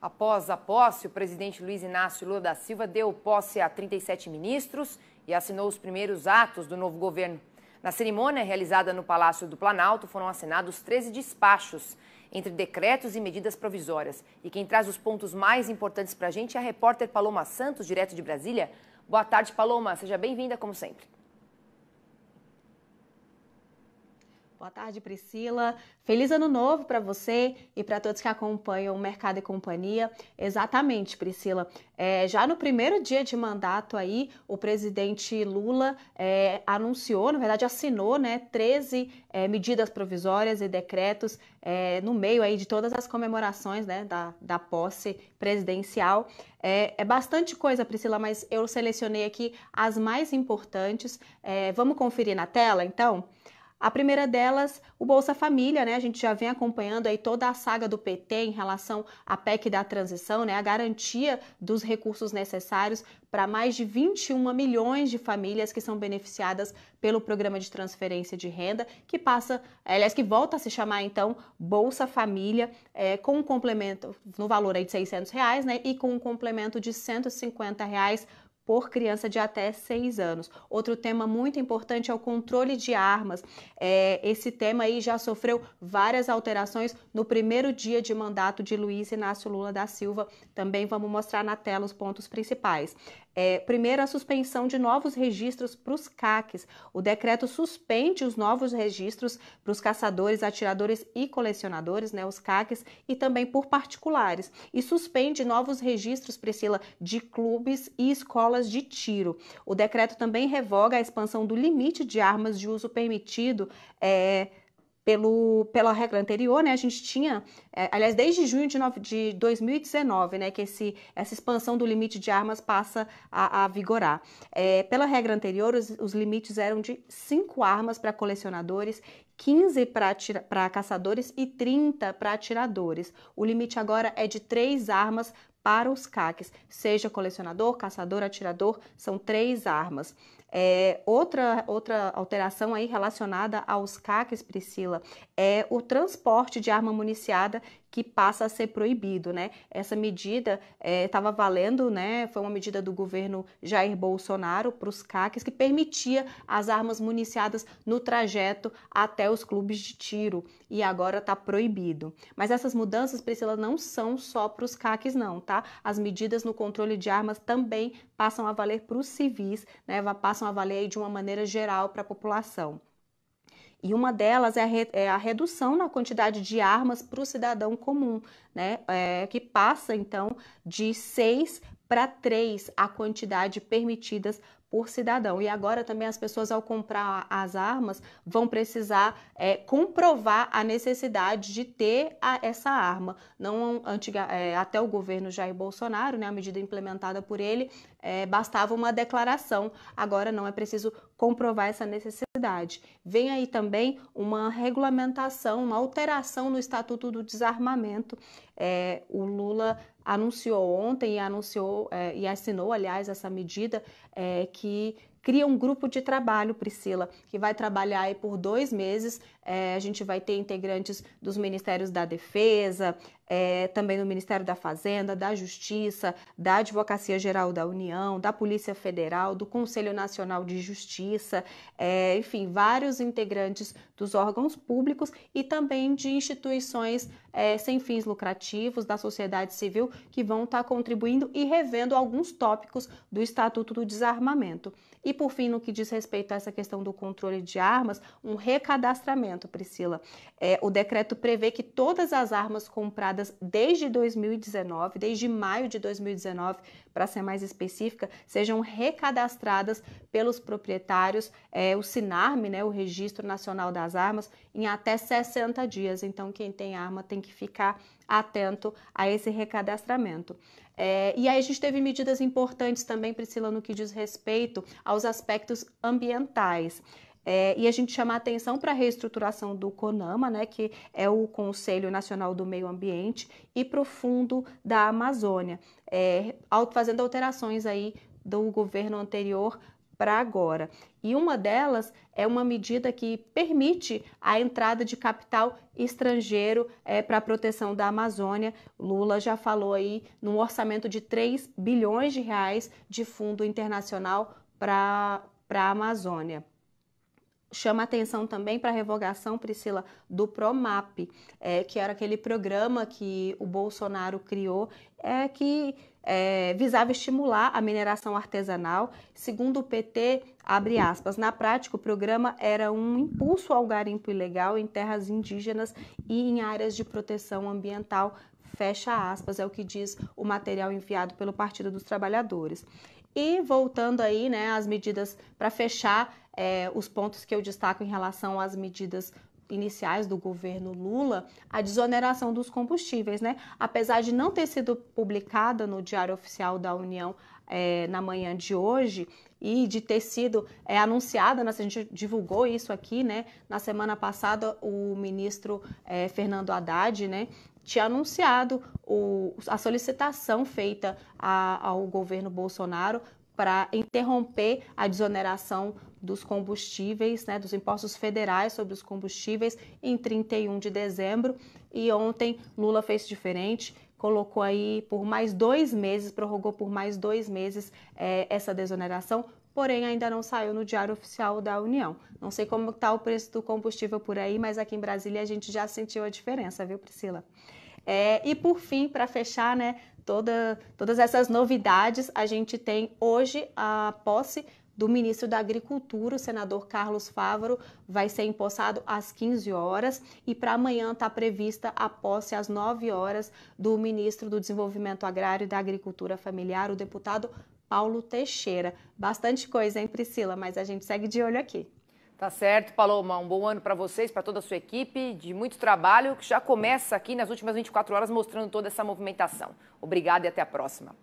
Após a posse, o presidente Luiz Inácio Lula da Silva deu posse a 37 ministros e assinou os primeiros atos do novo governo. Na cerimônia realizada no Palácio do Planalto, foram assinados 13 despachos entre decretos e medidas provisórias. E quem traz os pontos mais importantes para a gente é a repórter Paloma Santos, direto de Brasília. Boa tarde, Paloma. Seja bem-vinda, como sempre. Boa tarde, Priscila. Feliz ano novo para você e para todos que acompanham o Mercado e Companhia. Exatamente, Priscila. É, já no primeiro dia de mandato aí, o presidente Lula é, anunciou, na verdade assinou, né, 13 é, medidas provisórias e decretos é, no meio aí de todas as comemorações, né, da, da posse presidencial. É, é, bastante coisa, Priscila, mas eu selecionei aqui as mais importantes. É, vamos conferir na tela, então? A primeira delas, o Bolsa Família, né? A gente já vem acompanhando aí toda a saga do PT em relação à PEC da transição, né? A garantia dos recursos necessários para mais de 21 milhões de famílias que são beneficiadas pelo programa de transferência de renda, que passa, aliás, que volta a se chamar então Bolsa Família, é, com um complemento no valor aí de 600 reais, né? E com um complemento de 150 reais por criança de até 6 anos. Outro tema muito importante é o controle de armas. É, esse tema aí já sofreu várias alterações no primeiro dia de mandato de Luiz Inácio Lula da Silva. Também vamos mostrar na tela os pontos principais. É, primeiro, a suspensão de novos registros para os CACs. O decreto suspende os novos registros para os caçadores, atiradores e colecionadores, né, os CACs, e também por particulares. E suspende novos registros, Priscila, de clubes e escolas de tiro. O decreto também revoga a expansão do limite de armas de uso permitido. É, pelo, pela regra anterior, né, a gente tinha, é, aliás, desde junho de, nove, de 2019, né, que esse, essa expansão do limite de armas passa a, a vigorar. É, pela regra anterior, os, os, limites eram de 5 armas para colecionadores, 15 para caçadores e 30 para atiradores. O limite agora é de 3 armas para os caques, seja colecionador, caçador, atirador, são três armas. É, outra, outra alteração aí relacionada aos caques, Priscila, é o transporte de arma municiada que passa a ser proibido, né? Essa medida estava é, valendo, né? Foi uma medida do governo Jair Bolsonaro para os caques que permitia as armas municiadas no trajeto até os clubes de tiro e agora está proibido. Mas essas mudanças, Priscila, não são só para os caques, não, tá? Tá? as medidas no controle de armas também passam a valer para os civis, né, passam a valer de uma maneira geral para a população. E uma delas é a, re, é a, redução na quantidade de armas para o cidadão comum, né? É, que passa então de 6 para três a quantidade permitidas por cidadão. E agora também as pessoas, ao comprar as armas, vão precisar é, comprovar a necessidade de ter a, essa arma. Não antiga, é, até o governo Jair Bolsonaro, né, a medida implementada por ele, é, bastava uma declaração. Agora não é preciso comprovar essa necessidade. Vem aí também uma regulamentação, uma alteração no Estatuto do Desarmamento. É, o Lula anunciou ontem e anunciou é, e assinou, aliás, essa medida é, que cria um grupo de trabalho, Priscila, que vai trabalhar aí por dois meses é, a gente vai ter integrantes dos Ministérios da Defesa, é, também do Ministério da Fazenda, da Justiça, da Advocacia Geral da União, da Polícia Federal, do Conselho Nacional de Justiça, é, enfim, vários integrantes dos órgãos públicos e também de instituições é, sem fins lucrativos, da sociedade civil, que vão estar tá contribuindo e revendo alguns tópicos do Estatuto do Desarmamento. E por fim, no que diz respeito a essa questão do controle de armas, um recadastramento momento, Priscila, é, o decreto prevê que todas as armas compradas desde 2019, desde maio de 2019, para ser mais específica, sejam recadastradas pelos proprietários, é, o SINARM, né, o Registro Nacional das Armas, em até 60 dias. Então, quem tem arma tem que ficar atento a esse recadastramento. É, e aí a gente teve medidas importantes também, Priscila, no que diz respeito aos aspectos ambientais. É, e a gente chama a atenção para a reestruturação do CONAMA, né, que é o Conselho Nacional do Meio Ambiente, e para o Fundo da Amazônia, é, fazendo alterações aí do governo anterior para agora. E uma delas é uma medida que permite a entrada de capital estrangeiro é, para a proteção da Amazônia. Lula já falou aí num orçamento de 3 bilhões de reais de fundo internacional para a Amazônia chama atenção também para a revogação, Priscila, do PROMAP, é, que era aquele programa que o Bolsonaro criou, é, que é, visava estimular a mineração artesanal. Segundo o PT, abre aspas, na prática o programa era um impulso ao garimpo ilegal em terras indígenas e em áreas de proteção ambiental, fecha aspas, é o que diz o material enviado pelo Partido dos Trabalhadores. E voltando aí, né, as medidas para fechar é, os pontos que eu destaco em relação às medidas iniciais do governo Lula, a desoneração dos combustíveis, né? Apesar de não ter sido publicada no Diário Oficial da União é, na manhã de hoje e de ter sido é, anunciada, né? a gente divulgou isso aqui, né? Na semana passada, o ministro é, Fernando Haddad, né? Tinha anunciado o, a solicitação feita a, ao governo Bolsonaro para interromper a desoneração dos combustíveis, né, dos impostos federais sobre os combustíveis em 31 de dezembro. E ontem Lula fez diferente, colocou aí por mais dois meses, prorrogou por mais dois meses é, essa desoneração, porém ainda não saiu no Diário Oficial da União. Não sei como está o preço do combustível por aí, mas aqui em Brasília a gente já sentiu a diferença, viu, Priscila? É, e por fim, para fechar, né, toda, todas essas novidades, a gente tem hoje a posse do ministro da Agricultura, o senador Carlos Fávaro, vai ser empossado às 15 horas e para amanhã está prevista a posse às 9 horas do ministro do Desenvolvimento Agrário e da Agricultura Familiar, o deputado Paulo Teixeira. Bastante coisa, hein, Priscila? Mas a gente segue de olho aqui. Tá certo, Paloma. Um bom ano para vocês, para toda a sua equipe, de muito trabalho que já começa aqui nas últimas 24 horas mostrando toda essa movimentação. Obrigada e até a próxima.